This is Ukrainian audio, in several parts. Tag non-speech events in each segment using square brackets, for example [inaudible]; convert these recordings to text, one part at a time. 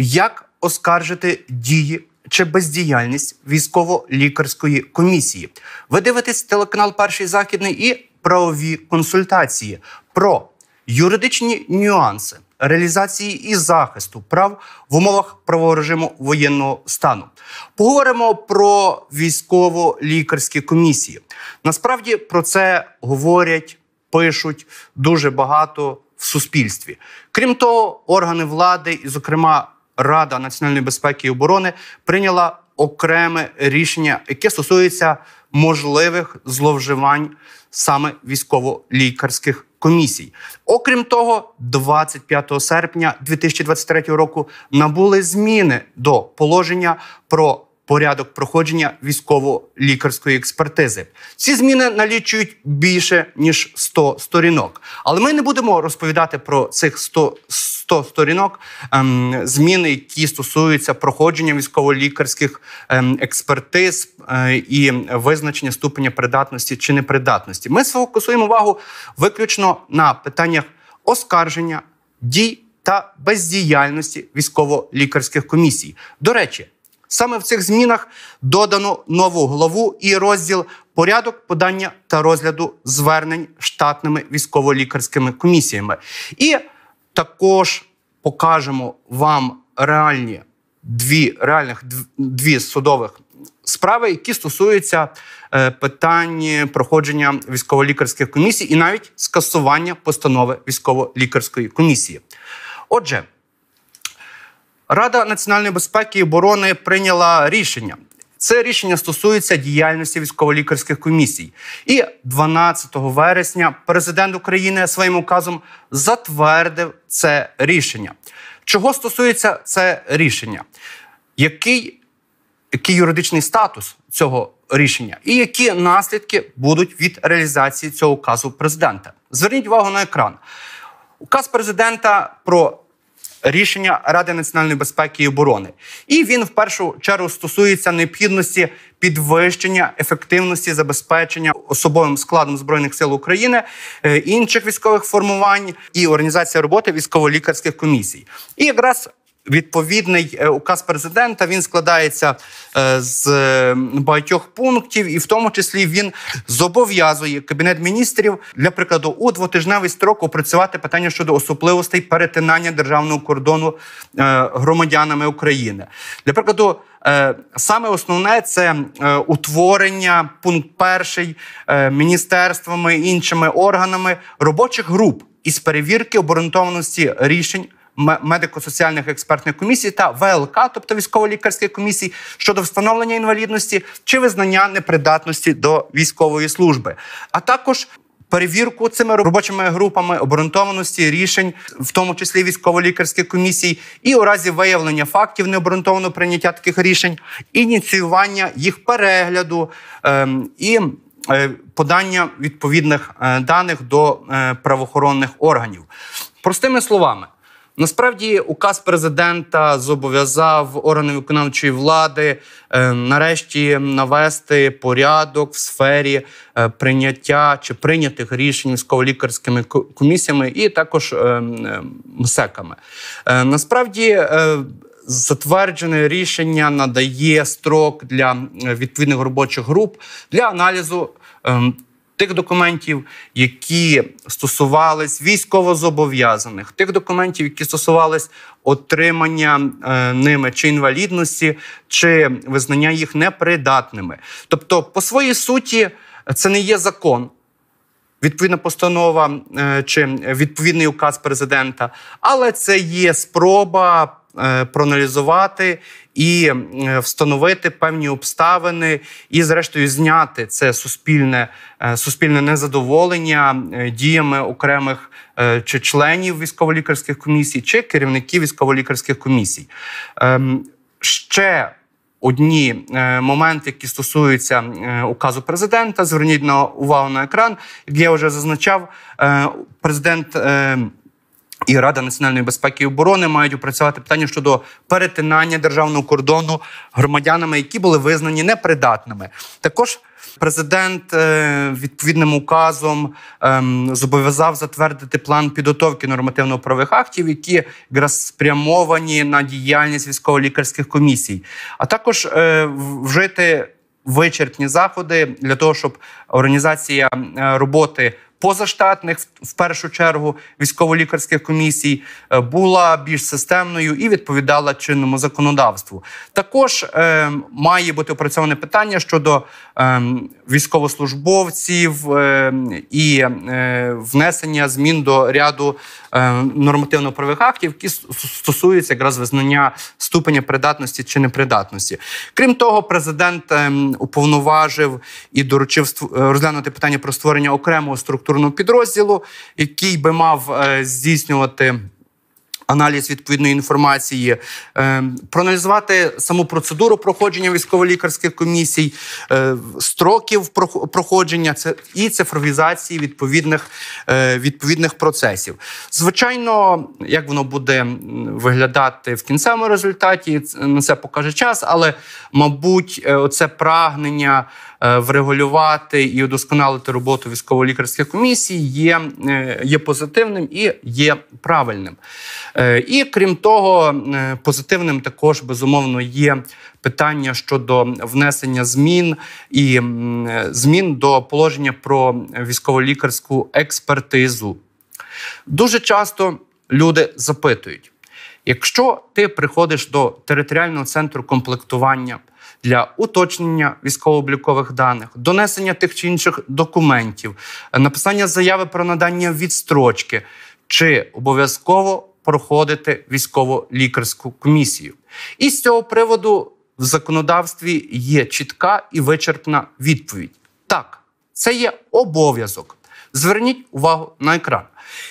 як оскаржити дії чи бездіяльність військово-лікарської комісії. Ви дивитесь телеканал Перший західний і правові консультації про юридичні нюанси реалізації і захисту прав в умовах правого режиму воєнного стану. Поговоримо про військово-лікарські комісії. Насправді про це говорять, пишуть дуже багато. В суспільстві, крім того, органи влади, і, зокрема, Рада національної безпеки і оборони прийняла окреме рішення, яке стосується можливих зловживань саме військово-лікарських комісій. Окрім того, 25 серпня 2023 року набули зміни до положення про порядок проходження військово-лікарської експертизи. Ці зміни налічують більше ніж 100 сторінок. Але ми не будемо розповідати про цих 100 100 сторінок ем, зміни, які стосуються проходження військово-лікарських ем, експертиз е, і визначення ступеня придатності чи непридатності. Ми сфокусуємо увагу виключно на питаннях оскарження дій. Та бездіяльності військово-лікарських комісій. До речі, Саме в цих змінах додано нову главу і розділ порядок подання та розгляду звернень штатними військово-лікарськими комісіями. І також покажемо вам реальні дві реальних дві судових справи, які стосуються е, питання проходження військово-лікарських комісій і навіть скасування постанови військово-лікарської комісії. Отже. Рада національної безпеки і оборони прийняла рішення. Це рішення стосується діяльності військово-лікарських комісій. І 12 вересня президент України своїм указом затвердив це рішення. Чого стосується це рішення? Який, який юридичний статус цього рішення, і які наслідки будуть від реалізації цього указу президента? Зверніть увагу на екран. Указ президента про рішення Ради національної безпеки і оборони. І він в першу чергу стосується необхідності підвищення ефективності забезпечення особовим складом збройних сил України, е, інших військових формувань і організація роботи військово-лікарських комісій. І якраз Відповідний е, указ президента він складається е, з багатьох пунктів, і в тому числі він зобов'язує кабінет міністрів для прикладу у двотижневий строк опрацювати питання щодо особливостей перетинання державного кордону е, громадянами України. Для прикладу, саме основне це утворення пункт перший міністерствами іншими органами робочих груп із перевірки обґрунтованості рішень медико-соціальних експертних комісій та ВЛК, тобто військово-лікарських комісій, щодо встановлення інвалідності чи визнання непридатності до військової служби, а також Перевірку цими робочими групами обґрунтованості рішень, в тому числі військово-лікарських комісій, і у разі виявлення фактів необґрунтованого прийняття таких рішень, ініціювання їх перегляду ем, і е, подання відповідних е, даних до е, правоохоронних органів, простими словами. Насправді, указ президента зобов'язав органи виконавчої влади е, нарешті навести порядок в сфері е, прийняття чи прийнятих рішень військово-лікарськими комісіями і також е, е МСЕКами. Насправді. Затверджене рішення надає строк для відповідних робочих груп для аналізу ем, тих документів, які стосувались військовозобов'язаних, тих документів, які стосувались отримання е, ними чи інвалідності, чи визнання їх непридатними. Тобто, по своїй суті, це не є закон. Відповідна постанова е, чи відповідний указ президента, але це є спроба е, проаналізувати і е, встановити певні обставини, і, зрештою, зняти це суспільне е, суспільне незадоволення е, діями окремих чи членів військово-лікарських комісій, чи керівників військово-лікарських комісій. Ем, ще Одні моменти, які стосуються указу президента, зверніть на увагу на екран. Як я вже зазначав, президент ем, і Рада національної безпеки і оборони мають опрацювати питання щодо перетинання державного кордону громадянами, які були визнані непридатними. Також президент е, відповідним указом ем, зобов'язав затвердити план підготовки нормативно-правих актів, які якраз спрямовані на діяльність військово-лікарських комісій, а також е, вжити вичерпні заходи для того, щоб організація е, роботи позаштатних в першу чергу військово-лікарських комісій е, була більш системною і відповідала чинному законодавству. Також е, має бути опрацьоване питання щодо е, військовослужбовців е, і е, внесення змін до ряду е, нормативно-правих актів, які стосуються якраз визнання ступеня придатності чи непридатності. Крім того, президент ем, уповноважив і доручив розглянути питання про створення окремого структурного підрозділу, який би мав здійснювати аналіз відповідної інформації, е, проаналізувати саму процедуру проходження військово-лікарських комісій, е, строків проходження і цифровізації відповідних е, відповідних процесів. Звичайно, як воно буде виглядати в кінцевому результаті, на це покаже час, але мабуть, оце прагнення. Е, врегулювати і удосконалити роботу військово-лікарських комісій є е, є позитивним і є правильним. Е, і крім того, позитивним також безумовно є питання щодо внесення змін і змін до положення про військово-лікарську експертизу. Дуже часто люди запитують. Якщо ти приходиш до територіального центру комплектування, для уточнення військово-облікових даних, донесення тих чи інших документів, написання заяви про надання відстрочки чи обов'язково проходити військово-лікарську комісію. І з цього приводу в законодавстві є чітка і вичерпна відповідь. Так, це є обов'язок. Зверніть увагу на екран.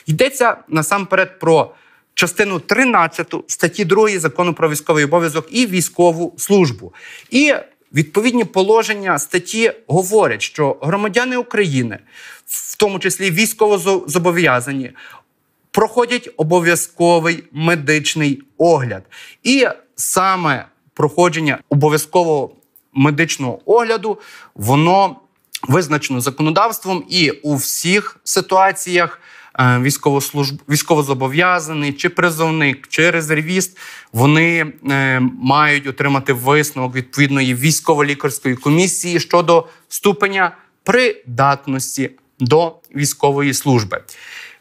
Йдеться насамперед про частину 13 статті 2 закону про військовий обов'язок і військову службу. І відповідні положення статті говорять, що громадяни України, в тому числі військовозобов'язані, проходять обов'язковий медичний огляд. І саме проходження обов'язкового медичного огляду, воно визначено законодавством і у всіх ситуаціях. Е, військовослужб... військовозобов'язаний, чи призовник, чи резервіст, вони е, мають отримати висновок відповідної військово-лікарської комісії щодо ступеня придатності до військової служби.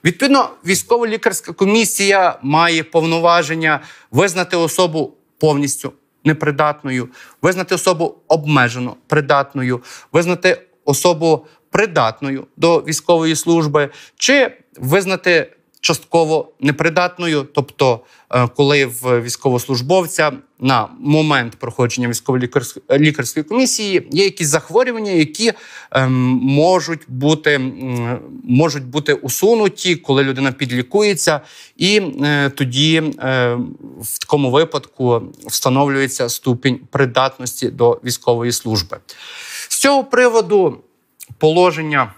Відповідно, військово-лікарська комісія має повноваження визнати особу повністю непридатною, визнати особу обмежено придатною, визнати особу придатною до військової служби, чи визнати частково непридатною, тобто, е, коли в військовослужбовця на момент проходження військово-лікарської комісії є якісь захворювання, які ем, можуть бути можуть бути усунуті, коли людина підлікується, і е, тоді е, в такому випадку встановлюється ступінь придатності до військової служби. З цього приводу положення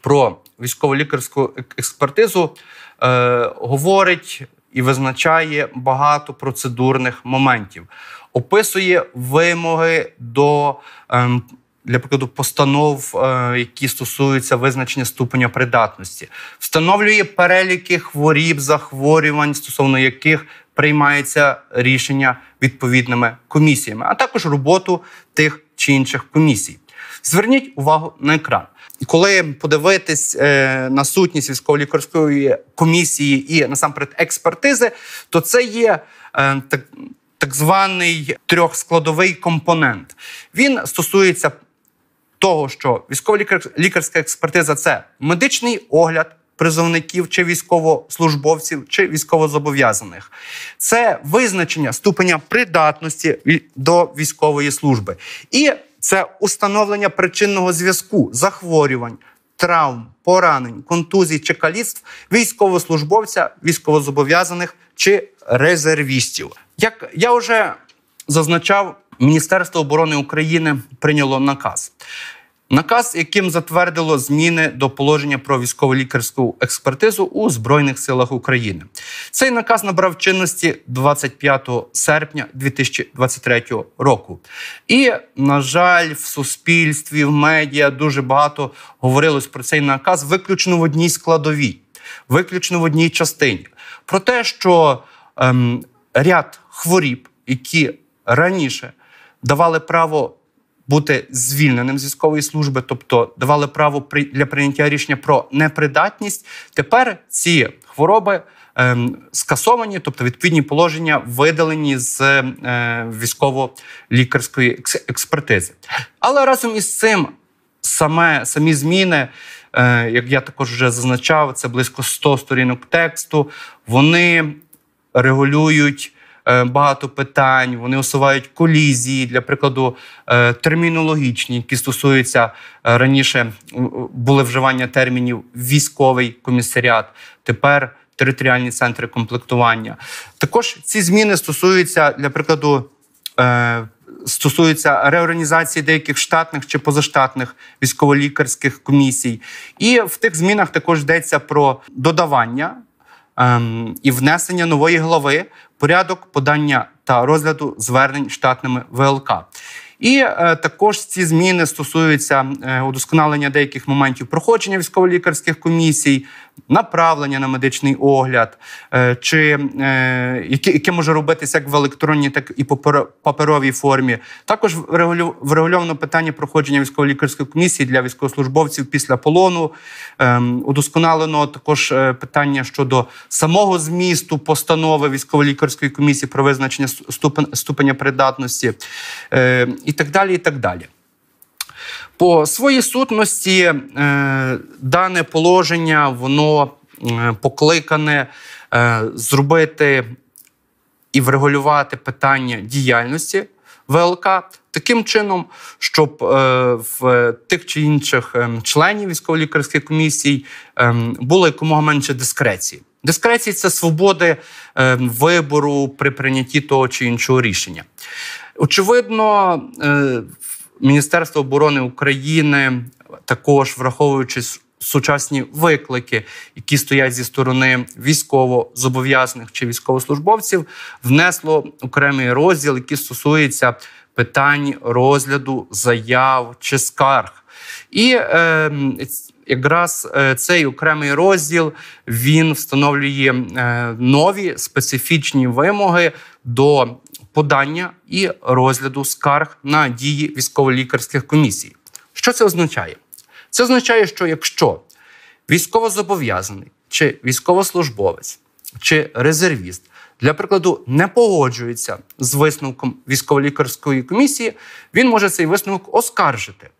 про військово-лікарську експертизу е, говорить і визначає багато процедурних моментів, описує вимоги до. Е, для прикладу постанов, е, які стосуються визначення ступеня придатності, встановлює переліки хворіб, захворювань, стосовно яких приймається рішення відповідними комісіями, а також роботу тих чи інших комісій. Зверніть увагу на екран. Коли подивитись е, на сутність військово-лікарської комісії і насамперед експертизи, то це є е, так, так званий трьохскладовий компонент. Він стосується того, що військово-лікарська експертиза це медичний огляд. Призовників чи військовослужбовців чи військовозобов'язаних це визначення ступеня придатності до військової служби і це установлення причинного зв'язку, захворювань, травм, поранень, контузій чи каліцтв військовослужбовця, військовозобов'язаних чи резервістів. Як я вже зазначав, Міністерство оборони України прийняло наказ наказ, яким затвердило зміни до положення про військово-лікарську експертизу у збройних силах України. Цей наказ набрав чинності 25 серпня 2023 року. І, на жаль, в суспільстві, в медіа дуже багато говорилось про цей наказ, виключно в одній складовій, виключно в одній частині. Про те, що ем, ряд хворіб, які раніше давали право бути звільненим з військової служби, тобто давали право для прийняття рішення про непридатність. Тепер ці хвороби ем, скасовані, тобто відповідні положення видалені з е, військово-лікарської експертизи. Але разом із цим саме самі зміни. Е, як я також вже зазначав, це близько 100 сторінок тексту. Вони регулюють Е, багато питань. Вони усувають колізії, для прикладу, е, термінологічні, які стосуються е, раніше були вживання термінів військовий комісаріат. Тепер територіальні центри комплектування. Також ці зміни стосуються для прикладу. Стосується реорганізації деяких штатних чи позаштатних військово-лікарських комісій, і в тих змінах також йдеться про додавання ем, і внесення нової глави порядок подання та розгляду звернень штатними ВЛК. І е, також ці зміни стосуються е, удосконалення деяких моментів проходження військово-лікарських комісій, направлення на медичний огляд, е, чи яке може робитися як в електронній, так і паперовій формі. Також врегульовано питання проходження військово-лікарської комісії для військовослужбовців після полону. Ем, удосконалено також питання щодо самого змісту постанови військово-лікарської комісії про визначення ступеня придатності і так далі. і так далі. По своїй сутності е, дане положення воно е, покликане е, зробити і врегулювати питання діяльності ВЛК таким чином, щоб в тих чи інших ем, членів військово лікарської комісії ем, було якомога менше дискреції. Дискреції це свободи ем, вибору при прийнятті того чи іншого рішення. Очевидно, е, Міністерство оборони України також враховуючи сучасні виклики, які стоять зі сторони військовозобов'язаних чи військовослужбовців, внесло окремий розділ, який стосується питань розгляду заяв чи скарг. І е, якраз е, цей окремий розділ він встановлює е, нові специфічні вимоги до подання і розгляду скарг на дії військово-лікарських комісій. Що це означає? Це означає, що якщо військовозобов'язаний чи військовослужбовець чи резервіст для прикладу не погоджується з висновком військово-лікарської комісії, він може цей висновок оскаржити.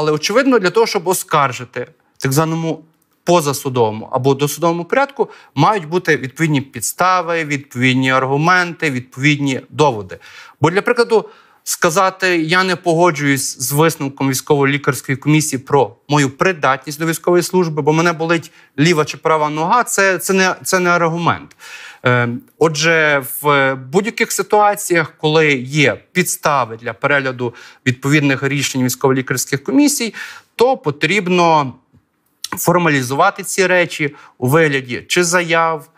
Але очевидно, для того, щоб оскаржити так званому позасудовому або досудовому порядку, мають бути відповідні підстави, відповідні аргументи, відповідні доводи. Бо, для прикладу, сказати я не погоджуюсь з висновком військово-лікарської комісії про мою придатність до військової служби, бо мене болить ліва чи права нога, це це, не, це не аргумент. Ем, отже, в будь-яких ситуаціях, коли є підстави для перегляду відповідних рішень військово-лікарських комісій, то потрібно формалізувати ці речі у вигляді чи заяв,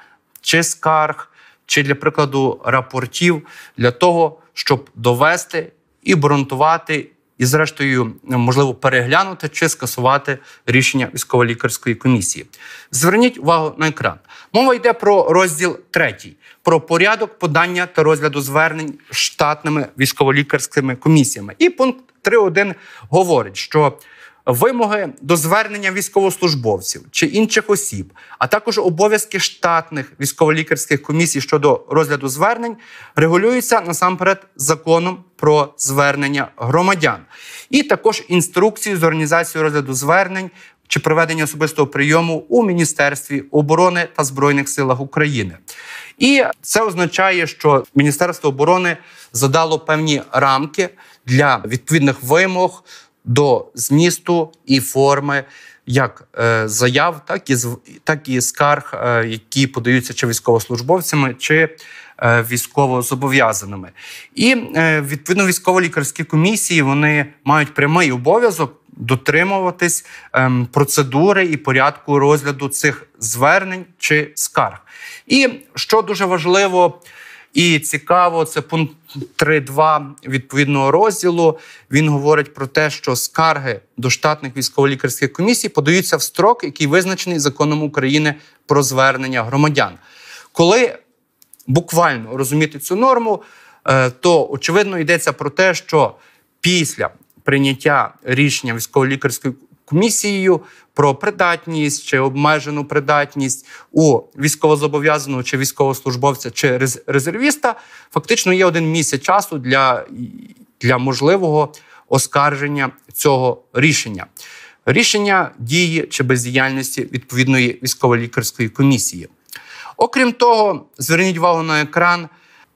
чи скарг, чи для прикладу рапортів для того, щоб довести і обґрунтувати. І, зрештою, можливо, переглянути чи скасувати рішення військово-лікарської комісії. Зверніть увагу на екран. Мова йде про розділ третій: про порядок подання та розгляду звернень штатними військово-лікарськими комісіями. І пункт 3.1 говорить, що вимоги до звернення військовослужбовців чи інших осіб, а також обов'язки штатних військово-лікарських комісій щодо розгляду звернень, регулюються насамперед законом про звернення громадян, і також інструкцію з організацією розгляду звернень чи проведення особистого прийому у Міністерстві оборони та збройних силах України. І це означає, що Міністерство оборони задало певні рамки для відповідних вимог до змісту і форми. Як е, заяв, так і так і скарг, е, які подаються чи військовослужбовцями, чи е, військовозобов'язаними. І відповідно військово-лікарські комісії вони мають прямий обов'язок дотримуватись ем, процедури і порядку розгляду цих звернень чи скарг. І що дуже важливо. І цікаво, це пункт 3.2 відповідного розділу. Він говорить про те, що скарги до штатних військово-лікарських комісій подаються в строк, який визначений законом України про звернення громадян. Коли буквально розуміти цю норму, е, то очевидно йдеться про те, що після прийняття рішення військово-лікарської комісією про придатність чи обмежену придатність у військовозобов'язаного чи військовослужбовця чи резервіста, фактично є один місяць часу для, для можливого оскарження цього рішення. Рішення дії чи бездіяльності відповідної військово-лікарської комісії. Окрім того, зверніть увагу на екран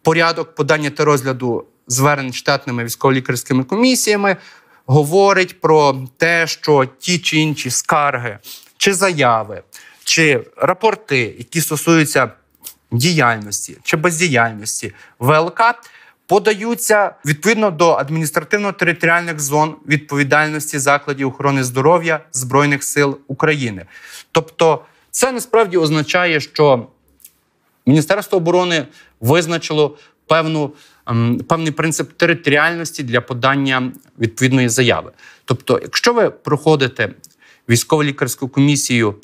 порядок подання та розгляду звернень штатними військово-лікарськими комісіями говорить про те, що ті чи інші скарги, чи заяви, чи рапорти, які стосуються діяльності чи бездіяльності ВЛК, подаються відповідно до адміністративно-територіальних зон відповідальності закладів охорони здоров'я Збройних сил України. Тобто, це насправді означає, що Міністерство оборони визначило певну. Ем, певний принцип територіальності для подання відповідної заяви. Тобто, якщо ви проходите військово-лікарську комісію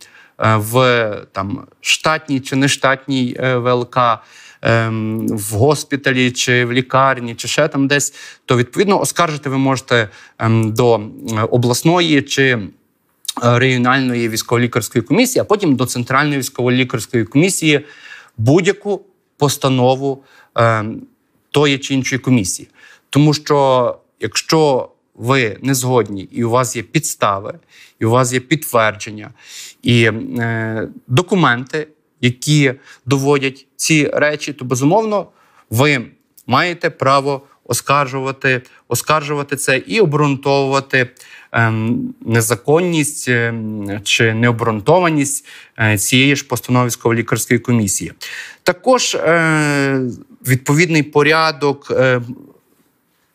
е, в там штатній чи нештатній е, ВЛК, ем, в госпіталі чи в лікарні, чи ще там десь, то відповідно оскаржити ви можете ем, до е, обласної чи регіональної військово-лікарської комісії, а потім до центральної військово-лікарської комісії будь-яку постанову тої чи іншої комісії. Тому що якщо ви не згодні, і у вас є підстави, і у вас є підтвердження і е, документи, які доводять ці речі, то безумовно ви маєте право оскаржувати, оскаржувати це і обґрунтовувати е, незаконність е, чи необґрунтованість е, цієї ж постановської лікарської комісії. Також е, відповідний порядок, е,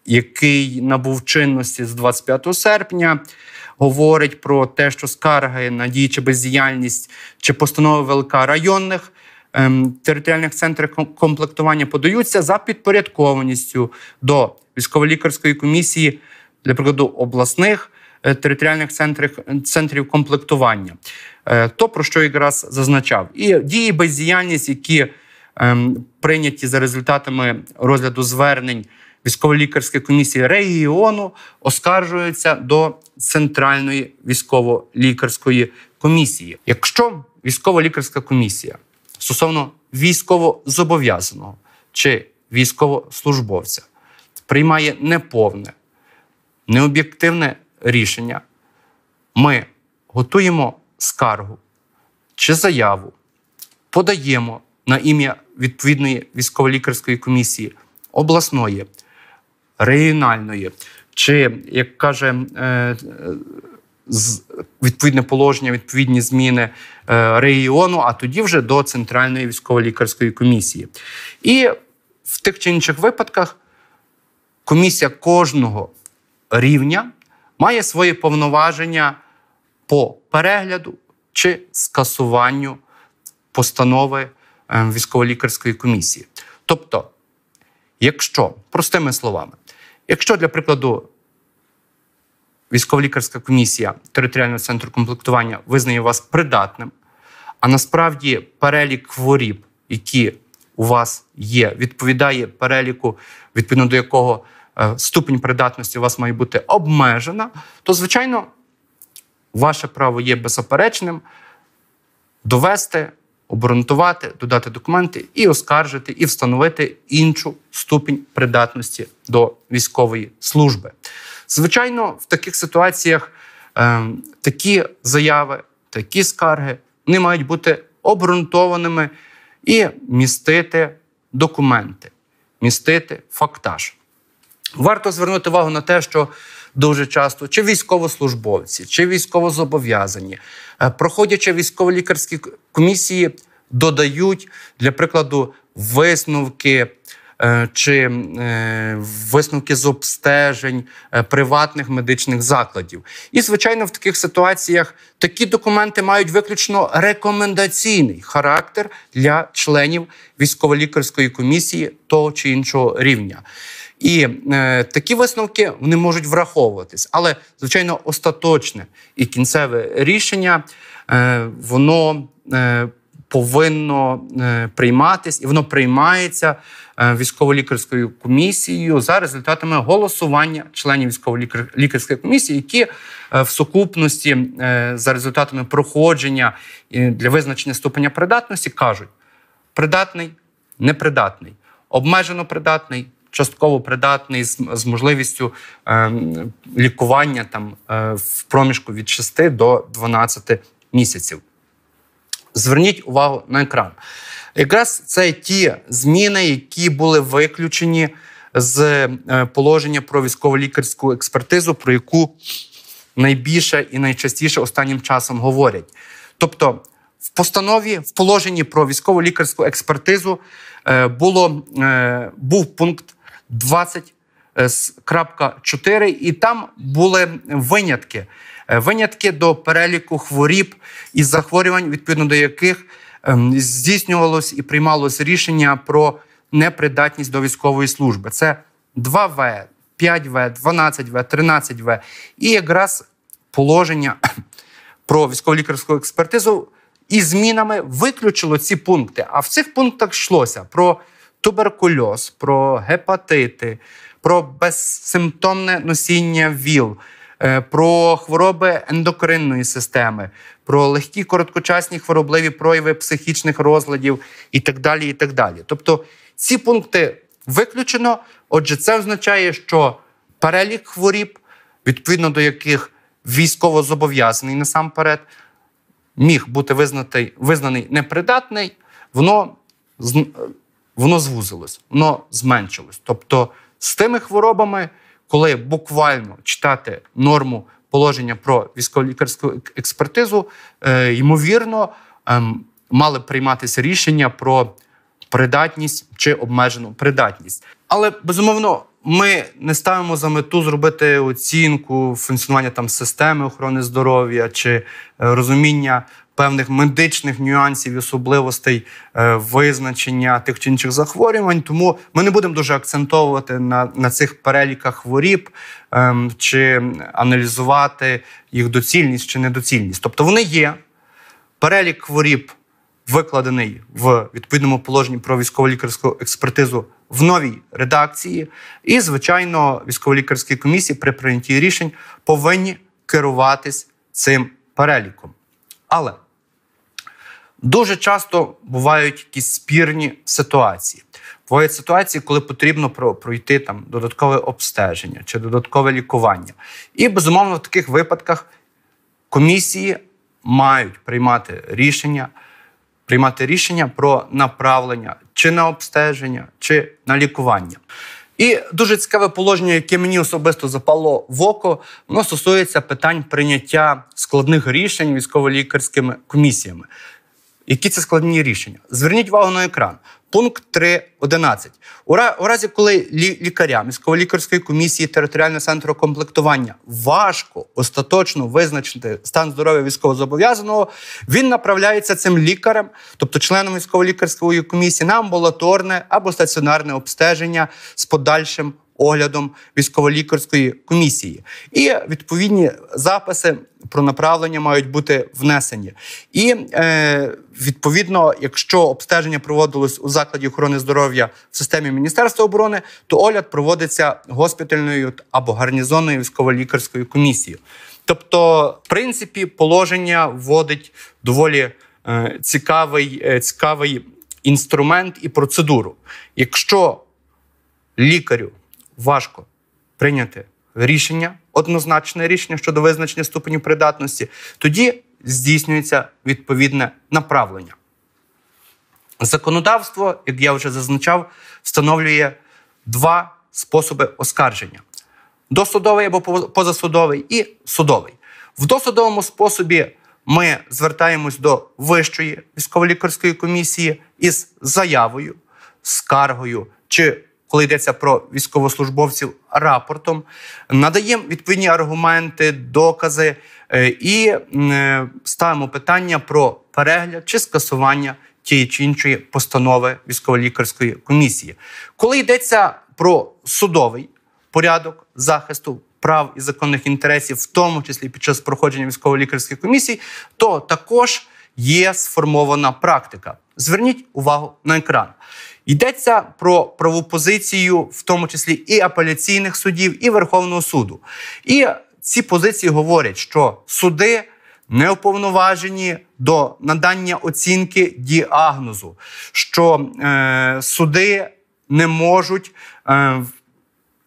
який набув чинності з 25 серпня, говорить про те, що скарги на дії чи бездіяльність чи постанови ВЛК районних. Ем, територіальних центрах комплектування подаються за підпорядкованістю до військово-лікарської комісії, для прикладу обласних е, територіальних центрів центрів комплектування, е, то про що якраз зазначав, і дії бездіяльність, які Ем, прийняті за результатами розгляду звернень військово-лікарської комісії регіону, оскаржуються до центральної військово-лікарської комісії. Якщо військово-лікарська комісія стосовно військовозобов'язаного чи військовослужбовця приймає неповне, необ'єктивне рішення, ми готуємо скаргу чи заяву, подаємо на ім'я відповідної військово-лікарської комісії, обласної, регіональної, чи, як каже, е, відповідне положення, відповідні зміни е, регіону, а тоді вже до Центральної військово-лікарської комісії. І в тих чи інших випадках комісія кожного рівня має свої повноваження по перегляду чи скасуванню постанови. Е, військово-лікарської комісії. Тобто, якщо, простими словами, якщо для прикладу військово-лікарська комісія територіального центру комплектування визнає вас придатним, а насправді перелік хворіб, які у вас є, відповідає переліку, відповідно до якого е, ступінь придатності у вас має бути обмежена, то, звичайно, ваше право є безоперечним довести обґрунтувати, додати документи і оскаржити, і встановити іншу ступінь придатності до військової служби. Звичайно, в таких ситуаціях е, такі заяви, такі скарги вони мають бути обґрунтованими і містити документи, містити фактаж. Варто звернути увагу на те, що дуже часто, чи військовослужбовці, чи військовозобов'язані, е, проходячи військово-лікарські комісії, додають для прикладу висновки. Е, чи е, висновки з обстежень приватних медичних закладів, і звичайно, в таких ситуаціях такі документи мають виключно рекомендаційний характер для членів військово-лікарської комісії того чи іншого рівня. І е, такі висновки вони можуть враховуватись. Але, звичайно, остаточне і кінцеве рішення е, воно е, повинно е, прийматись, і воно приймається е, військово-лікарською комісією за результатами голосування членів військово-лікарської комісії, які е, в сукупності е, за результатами проходження е, для визначення ступеня придатності кажуть: придатний, непридатний, обмежено придатний частково придатний з, з можливістю е, лікування там е, в проміжку від 6 до 12 місяців. Зверніть увагу на екран. Якраз це ті зміни, які були виключені з е, положення про військово-лікарську експертизу, про яку найбільше і найчастіше останнім часом говорять. Тобто, в постанові, в положенні про військово-лікарську експертизу е, було, е, був пункт 20.4, е, і там були винятки. Е, винятки до переліку хворіб і захворювань, відповідно до яких ем, здійснювалось і приймалось рішення про непридатність до військової служби. Це 2В, 5В, 12В, 13В. І якраз положення [clears throat] про військово-лікарську експертизу і змінами виключило ці пункти. А в цих пунктах йшлося про туберкульоз, про гепатити, про безсимптомне носіння ВІЛ. Е, про хвороби ендокринної системи, про легкі короткочасні хворобливі прояви психічних розладів і так далі. і так далі. Тобто ці пункти виключено. Отже, це означає, що перелік хворіб, відповідно до яких військово зобов'язаний насамперед, міг бути визнатий, визнаний непридатний, воно воно звузилось, воно зменшилось. Тобто, з тими хворобами, коли буквально читати норму положення про військово-лікарську експертизу, е, ймовірно, ем, мали прийматися рішення про придатність чи обмежену придатність. Але безумовно. Ми не ставимо за мету зробити оцінку функціонування там системи охорони здоров'я чи е, розуміння певних медичних нюансів і особливостей е, визначення тих чи інших захворювань. Тому ми не будемо дуже акцентовувати на на цих переліках хворіб ем, чи аналізувати їх доцільність чи недоцільність. Тобто вони є. Перелік хворіб викладений в відповідному положенні про військово-лікарську експертизу в новій редакції, і, звичайно, військово-лікарські комісії при прийнятті рішень повинні керуватись цим переліком. Але Дуже часто бувають якісь спірні ситуації. Бувають ситуації, коли потрібно пройти там додаткове обстеження чи додаткове лікування. І безумовно, в таких випадках комісії мають приймати рішення, приймати рішення про направлення чи на обстеження, чи на лікування. І дуже цікаве положення, яке мені особисто запало в око, воно стосується питань прийняття складних рішень військово-лікарськими комісіями. Які це складні рішення? Зверніть увагу на екран. Пункт 3.11. У разі, коли лікаря військово-лікарської комісії територіального центру комплектування важко остаточно визначити стан здоров'я військовозобов'язаного, він направляється цим лікарем, тобто членом військово-лікарської комісії, на амбулаторне або стаціонарне обстеження з подальшим оглядом військово-лікарської комісії. І відповідні записи про направлення мають бути внесені. І е, відповідно, якщо обстеження проводилось у закладі охорони здоров'я в системі Міністерства оборони, то огляд проводиться госпітальною або гарнізонною військово-лікарською комісією. Тобто, в принципі, положення вводить доволі е, цікавий, е, цікавий інструмент і процедуру. Якщо лікарю важко прийняти рішення, однозначне рішення щодо визначення ступеню придатності, тоді здійснюється відповідне направлення. Законодавство, як я вже зазначав, встановлює два способи оскарження: досудовий або позасудовий, і судовий. В досудовому способі ми звертаємось до Вищої військово-лікарської комісії із заявою, скаргою чи коли йдеться про військовослужбовців рапортом, надаємо відповідні аргументи, докази е, і е, ставимо питання про перегляд чи скасування тієї чи іншої постанови військово-лікарської комісії. Коли йдеться про судовий порядок захисту прав і законних інтересів, в тому числі під час проходження військово-лікарських комісій, то також є сформована практика. Зверніть увагу на екран. Йдеться про правопозицію, в тому числі і апеляційних судів, і Верховного суду. І ці позиції говорять, що суди не уповноважені до надання оцінки діагнозу, що е, суди не можуть е,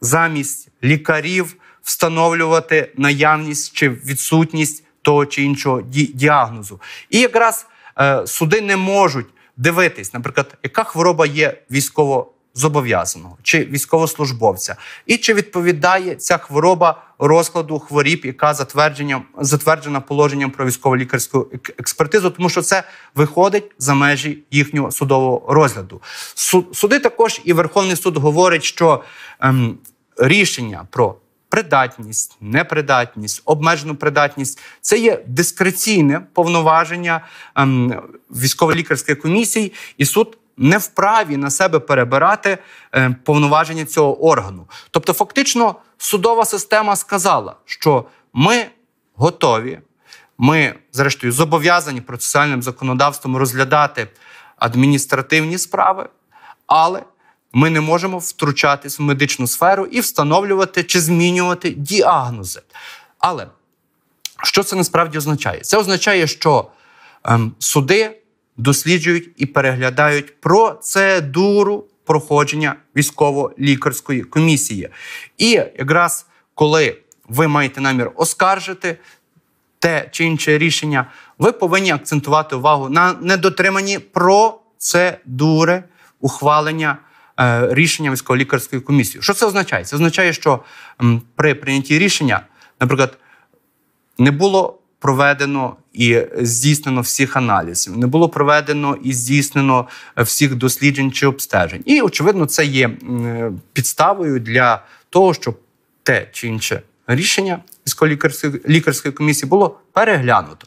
замість лікарів встановлювати наявність чи відсутність того чи іншого діагнозу. І якраз е, суди не можуть дивитись, наприклад, яка хвороба є військовозобов'язаного чи військовослужбовця, і чи відповідає ця хвороба розкладу хворіб, яка затверджена, затверджена положенням про військово-лікарську експертизу, тому що це виходить за межі їхнього судового розгляду. Суд, суди також і Верховний суд говорить, що ем, рішення про придатність, непридатність, обмежену придатність це є дискреційне повноваження ем, військово лікарської комісії, і суд не вправі на себе перебирати е, повноваження цього органу. Тобто, фактично, судова система сказала, що ми готові. Ми, зрештою, зобов'язані процесуальним законодавством розглядати адміністративні справи, але ми не можемо втручатись в медичну сферу і встановлювати чи змінювати діагнози. Але що це насправді означає? Це означає, що ем, суди досліджують і переглядають процедуру проходження військово-лікарської комісії. І якраз коли ви маєте намір оскаржити те чи інше рішення, ви повинні акцентувати увагу на недотриманні процедури ухвалення. Е, рішення військово-лікарської комісії. Що це означає? Це означає, що при прийнятті рішення, наприклад, не було проведено і здійснено всіх аналізів, не було проведено і здійснено е, всіх досліджень чи обстежень. І очевидно, це є підставою для того, щоб те чи інше рішення військово лікарської комісії було переглянуто.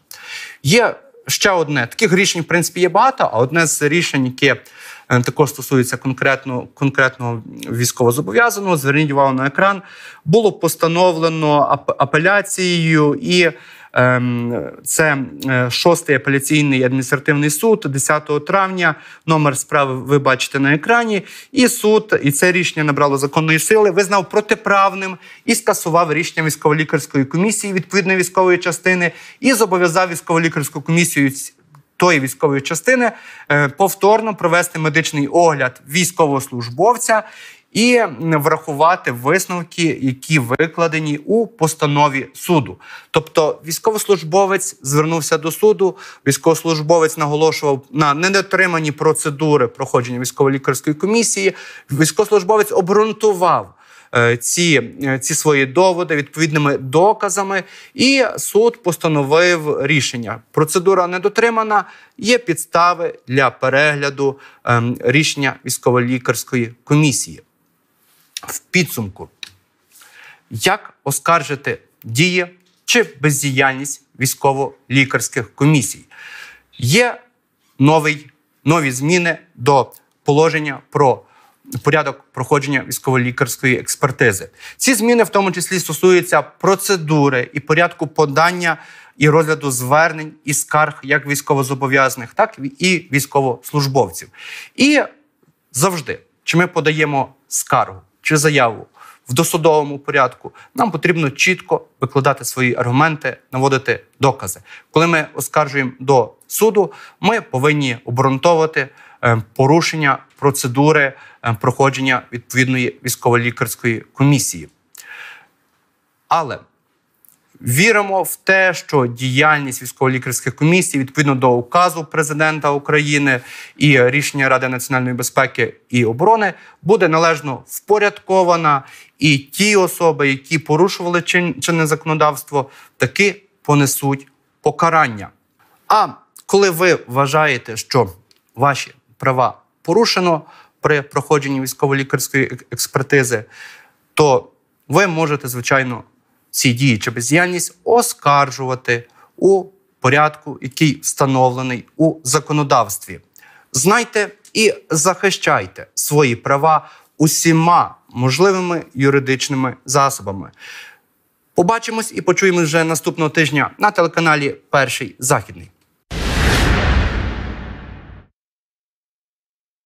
Є ще одне таких рішень, в принципі, є багато, а одне з рішень, яке Е, також стосується конкретно конкретного військовозобов'язаного. Зверніть увагу на екран. Було постановлено апеляцією і. Ем, це е, шостий апеляційний адміністративний суд 10 травня. Номер справи ви бачите на екрані. І суд, і це рішення набрало законної сили, визнав протиправним і скасував рішення військово-лікарської комісії відповідної військової частини і зобов'язав військово-лікарську комісію тої військової частини е, повторно провести медичний огляд військовослужбовця і врахувати висновки, які викладені у постанові суду. Тобто, військовослужбовець звернувся до суду. Військовослужбовець наголошував на недотримані процедури проходження військово-лікарської комісії. Військовослужбовець обґрунтував. Е, ці е, ці свої доводи відповідними доказами, і суд постановив рішення. Процедура не дотримана. Є підстави для перегляду ем, рішення військово-лікарської комісії. В підсумку, як оскаржити дії чи бездіяльність військово-лікарських комісій, є новий, нові зміни до положення про порядок проходження військово-лікарської експертизи. Ці зміни в тому числі стосуються процедури і порядку подання і розгляду звернень і скарг як військовозобов'язаних, так і військовослужбовців. І завжди, чи ми подаємо скаргу чи заяву. В досудовому порядку нам потрібно чітко викладати свої аргументи, наводити докази. Коли ми оскаржуємо до суду, ми повинні обґрунтовувати Ем, порушення процедури ем, проходження відповідної військово-лікарської комісії. Але віримо в те, що діяльність військово-лікарських комісій відповідно до указу президента України і рішення Ради національної безпеки і оборони буде належно впорядкована, і ті особи, які порушували чинне законодавство, таки понесуть покарання. А коли ви вважаєте, що ваші права порушено при проходженні військово-лікарської експертизи, то ви можете, звичайно, ці дії чи бездіяльність оскаржувати у порядку, який встановлений у законодавстві. Знайте і захищайте свої права усіма можливими юридичними засобами. Побачимось і почуємось вже наступного тижня на телеканалі Перший Західний.